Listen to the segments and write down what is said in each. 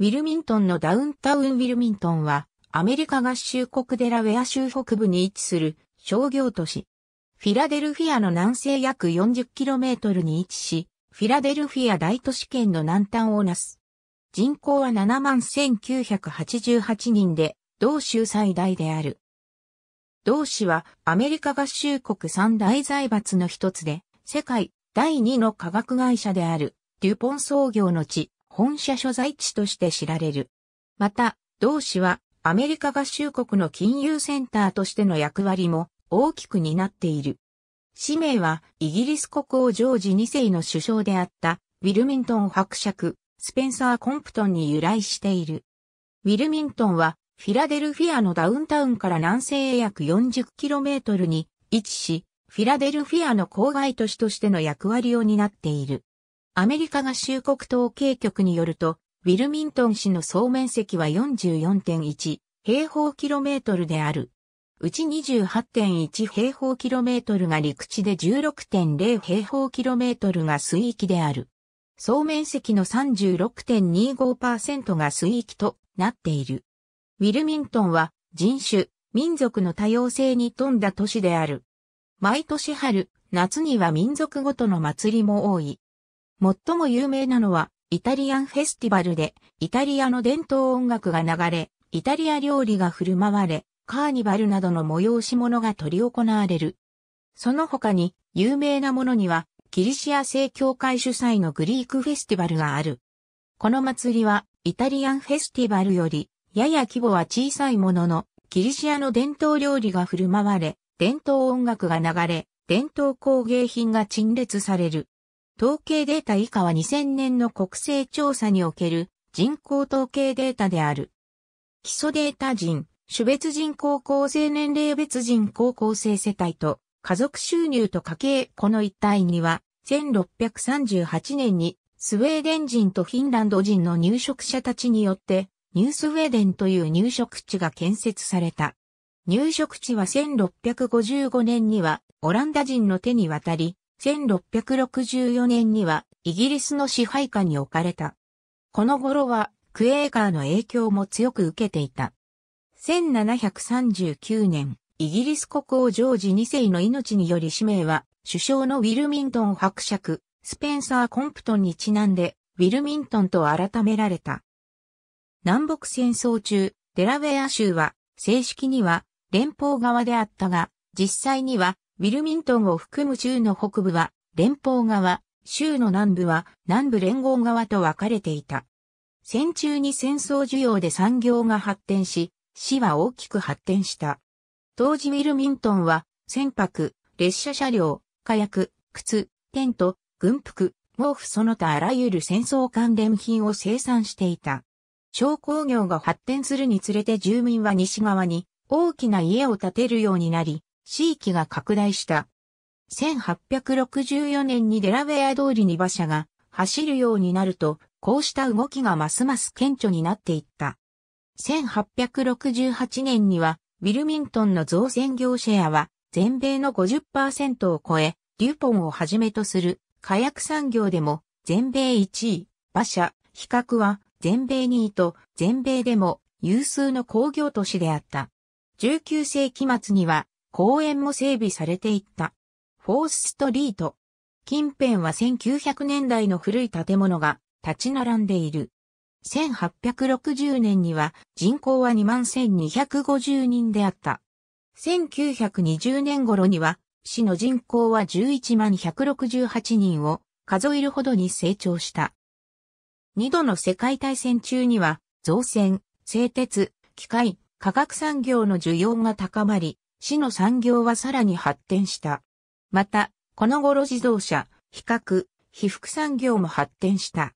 ウィルミントンのダウンタウンウィルミントンは、アメリカ合衆国デラウェア州北部に位置する商業都市。フィラデルフィアの南西約 40km に位置し、フィラデルフィア大都市圏の南端をなす。人口は71,988人で、同州最大である。同市はアメリカ合衆国三大財閥の一つで、世界第二の科学会社であるデュポン創業の地、本社所在地として知られる。また、同市はアメリカ合衆国の金融センターとしての役割も大きく担っている。氏名はイギリス国王ジョージ2世の首相であったウィルミントン伯爵、スペンサー・コンプトンに由来している。ウィルミントンはフィラデルフィアのダウンタウンから南西へ約 40km に位置し、フィラデルフィアの郊外都市としての役割を担っている。アメリカ合衆国統計局によると、ウィルミントン市の総面積は44.1平方キロメートルである。うち28.1平方キロメートルが陸地で16.0平方キロメートルが水域である。総面積の36.25%が水域となっている。ウィルミントンは人種、民族の多様性に富んだ都市である。毎年春、夏には民族ごとの祭りも多い。最も有名なのは、イタリアンフェスティバルで、イタリアの伝統音楽が流れ、イタリア料理が振る舞われ、カーニバルなどの催し物が取り行われる。その他に、有名なものには、キリシア正教会主催のグリークフェスティバルがある。この祭りは、イタリアンフェスティバルより、やや規模は小さいものの、キリシアの伝統料理が振る舞われ、伝統音楽が流れ、伝統工芸品が陳列される。統計データ以下は2000年の国勢調査における人口統計データである。基礎データ人、種別人口構成年齢別人口構成世帯と家族収入と家計この一帯には1638年にスウェーデン人とフィンランド人の入植者たちによってニュースウェーデンという入植地が建設された。入植地は1655年にはオランダ人の手に渡り、1664年にはイギリスの支配下に置かれた。この頃はクエーカーの影響も強く受けていた。1739年、イギリス国王ジョージ2世の命により使命は、首相のウィルミントン伯爵、スペンサー・コンプトンにちなんで、ウィルミントンと改められた。南北戦争中、デラウェア州は、正式には連邦側であったが、実際にはウィルミントンを含む州の北部は連邦側、州の南部は南部連合側と分かれていた。戦中に戦争需要で産業が発展し、市は大きく発展した。当時ウィルミントンは、船舶、列車車両、火薬、靴、テント、軍服、毛布その他あらゆる戦争関連品を生産していた。商工業が発展するにつれて住民は西側に大きな家を建てるようになり、地域が拡大した。1864年にデラウェア通りに馬車が走るようになると、こうした動きがますます顕著になっていった。1868年には、ウィルミントンの造船業シェアは全米の50%を超え、デュポンをはじめとする火薬産業でも全米1位、馬車、比較は全米2位と全米でも有数の工業都市であった。19世紀末には公園も整備されていった。フォースストリート。近辺は1900年代の古い建物が立ち並んでいる。1860年には人口は21,250人であった。1920年頃には市の人口は11168人を数えるほどに成長した。二度の世界大戦中には造船、製鉄、機械、化学産業の需要が高まり、市の産業はさらに発展した。また、この頃自動車、比較、被覆産業も発展した。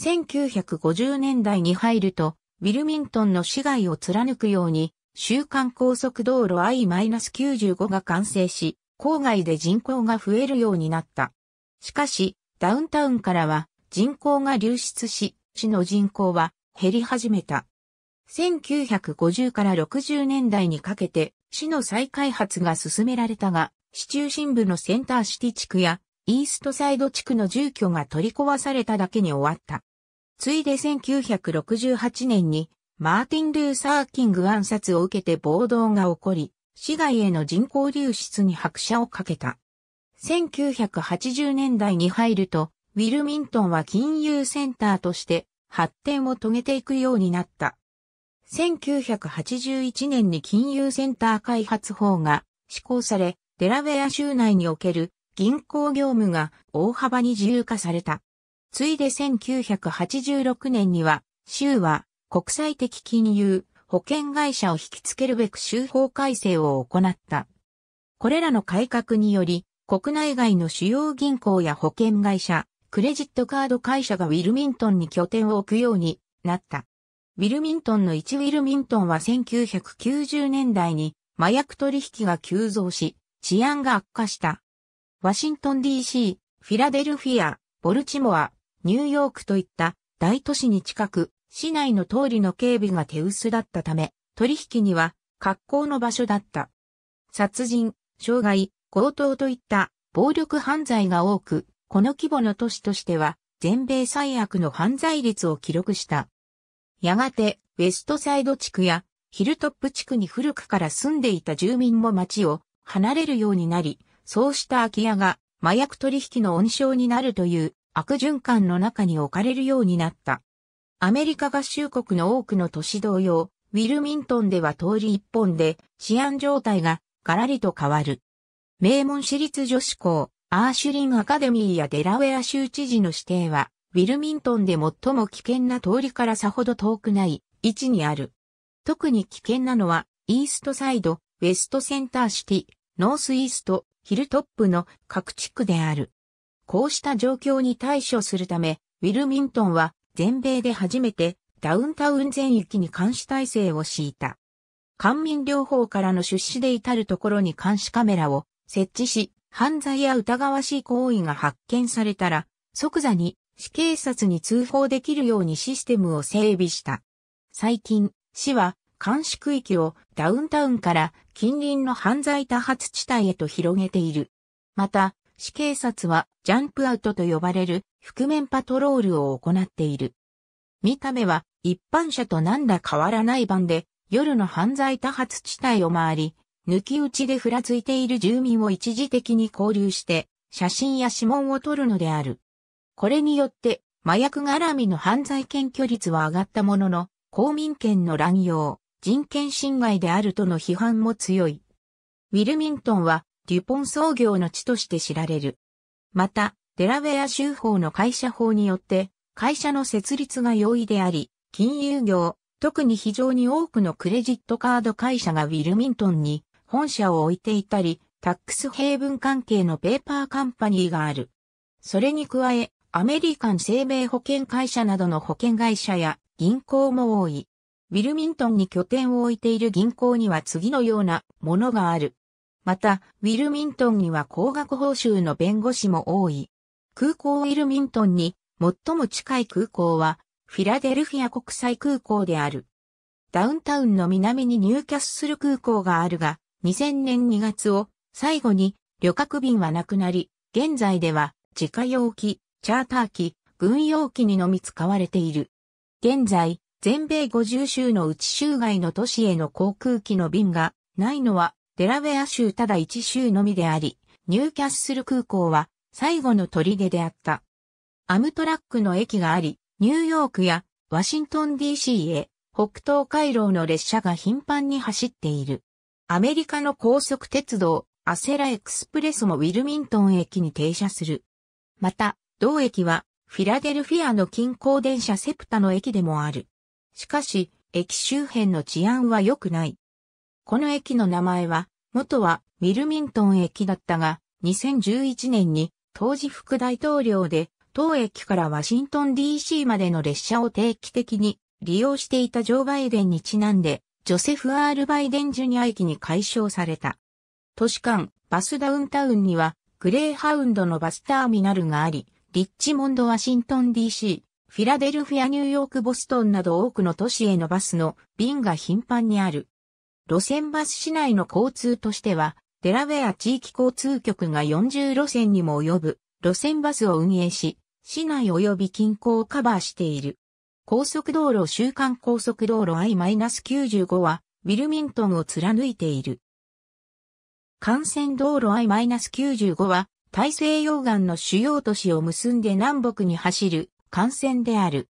1950年代に入ると、ウィルミントンの市街を貫くように、週間高速道路 I-95 が完成し、郊外で人口が増えるようになった。しかし、ダウンタウンからは人口が流出し、市の人口は減り始めた。1950から60年代にかけて、市の再開発が進められたが、市中心部のセンターシティ地区やイーストサイド地区の住居が取り壊されただけに終わった。ついで1968年にマーティン・ルーサー・キング暗殺を受けて暴動が起こり、市外への人口流出に拍車をかけた。1980年代に入ると、ウィルミントンは金融センターとして発展を遂げていくようになった。1981年に金融センター開発法が施行され、デラウェア州内における銀行業務が大幅に自由化された。ついで1986年には、州は国際的金融、保険会社を引き付けるべく州法改正を行った。これらの改革により、国内外の主要銀行や保険会社、クレジットカード会社がウィルミントンに拠点を置くようになった。ウィルミントンの1ウィルミントンは1990年代に麻薬取引が急増し、治安が悪化した。ワシントン DC、フィラデルフィア、ボルチモア、ニューヨークといった大都市に近く、市内の通りの警備が手薄だったため、取引には格好の場所だった。殺人、傷害、強盗といった暴力犯罪が多く、この規模の都市としては全米最悪の犯罪率を記録した。やがて、ウェストサイド地区や、ヒルトップ地区に古くから住んでいた住民も町を離れるようになり、そうした空き家が麻薬取引の温床になるという悪循環の中に置かれるようになった。アメリカ合衆国の多くの都市同様、ウィルミントンでは通り一本で治安状態がガラリと変わる。名門私立女子校、アーシュリンアカデミーやデラウェア州知事の指定はウィルミントンで最も危険な通りからさほど遠くない位置にある。特に危険なのは、イーストサイド、ウェストセンターシティ、ノースイースト、ヒルトップの各地区である。こうした状況に対処するため、ウィルミントンは全米で初めてダウンタウン全域に監視体制を敷いた。官民両方からの出資で至るところに監視カメラを設置し、犯罪や疑わしい行為が発見されたら、即座に市警察に通報できるようにシステムを整備した。最近、市は監視区域をダウンタウンから近隣の犯罪多発地帯へと広げている。また、市警察はジャンプアウトと呼ばれる覆面パトロールを行っている。見た目は一般車と何ら変わらない版で夜の犯罪多発地帯を回り、抜き打ちでふらついている住民を一時的に交流して写真や指紋を撮るのである。これによって、麻薬絡みの犯罪検挙率は上がったものの、公民権の乱用、人権侵害であるとの批判も強い。ウィルミントンは、デュポン創業の地として知られる。また、デラウェア州法の会社法によって、会社の設立が容易であり、金融業、特に非常に多くのクレジットカード会社がウィルミントンに本社を置いていたり、タックスヘイブン関係のペーパーカンパニーがある。それに加え、アメリカン生命保険会社などの保険会社や銀行も多い。ウィルミントンに拠点を置いている銀行には次のようなものがある。また、ウィルミントンには高額報酬の弁護士も多い。空港ウィルミントンに最も近い空港はフィラデルフィア国際空港である。ダウンタウンの南にニューキャッスル空港があるが、2000年2月を最後に旅客便はなくなり、現在では自家用機、チャーター機、軍用機にのみ使われている。現在、全米50州のうち州外の都市への航空機の便がないのはデラウェア州ただ1州のみであり、ニューキャッスル空港は最後の砦であった。アムトラックの駅があり、ニューヨークやワシントン DC へ北東回廊の列車が頻繁に走っている。アメリカの高速鉄道、アセラエクスプレスもウィルミントン駅に停車する。また、同駅は、フィラデルフィアの近郊電車セプタの駅でもある。しかし、駅周辺の治安は良くない。この駅の名前は、元はウィルミントン駅だったが、2011年に当時副大統領で、当駅からワシントン DC までの列車を定期的に利用していたジョー・バイデンにちなんで、ジョセフ・ R・ バイデン・ジュニア駅に改称された。都市間、バスダウンタウンには、グレーハウンドのバスターミナルがあり、リッチモンド・ワシントン DC、フィラデルフィア・ニューヨーク・ボストンなど多くの都市へのバスの便が頻繁にある。路線バス市内の交通としては、デラウェア地域交通局が40路線にも及ぶ路線バスを運営し、市内及び近郊をカバーしている。高速道路週間高速道路 I-95 は、ウィルミントンを貫いている。幹線道路 I-95 は、大西洋岸の主要都市を結んで南北に走る幹線である。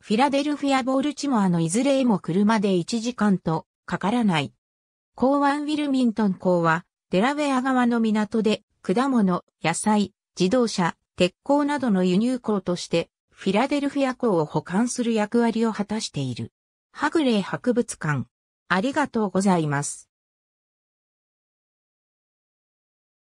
フィラデルフィア・ボールチモアのいずれも車で1時間とかからない。港湾ウィルミントン港は、デラウェア側の港で、果物、野菜、自動車、鉄鋼などの輸入港として、フィラデルフィア港を保管する役割を果たしている。ハグレイ博物館。ありがとうございます。